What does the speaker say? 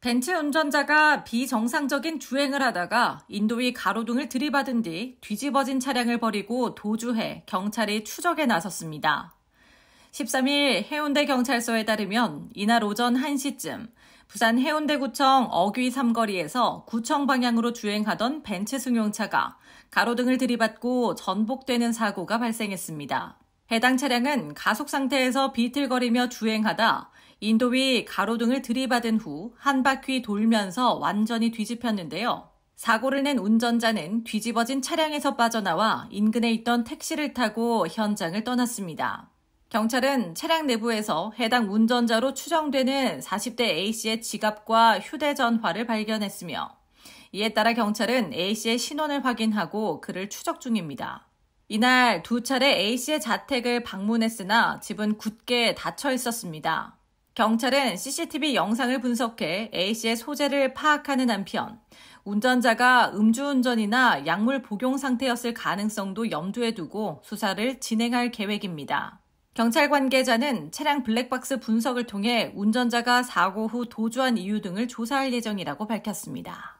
벤츠 운전자가 비정상적인 주행을 하다가 인도위 가로등을 들이받은 뒤 뒤집어진 차량을 버리고 도주해 경찰이 추적에 나섰습니다. 13일 해운대 경찰서에 따르면 이날 오전 1시쯤 부산 해운대구청 어귀 삼거리에서 구청 방향으로 주행하던 벤츠 승용차가 가로등을 들이받고 전복되는 사고가 발생했습니다. 해당 차량은 가속 상태에서 비틀거리며 주행하다 인도 위 가로등을 들이받은 후 한 바퀴 돌면서 완전히 뒤집혔는데요. 사고를 낸 운전자는 뒤집어진 차량에서 빠져나와 인근에 있던 택시를 타고 현장을 떠났습니다. 경찰은 차량 내부에서 해당 운전자로 추정되는 40대 A씨의 지갑과 휴대전화를 발견했으며 이에 따라 경찰은 A씨의 신원을 확인하고 그를 추적 중입니다. 이날 두 차례 A씨의 자택을 방문했으나 집은 굳게 닫혀 있었습니다. 경찰은 CCTV 영상을 분석해 A씨의 소재를 파악하는 한편 운전자가 음주운전이나 약물 복용 상태였을 가능성도 염두에 두고 수사를 진행할 계획입니다. 경찰 관계자는 차량 블랙박스 분석을 통해 운전자가 사고 후 도주한 이유 등을 조사할 예정이라고 밝혔습니다.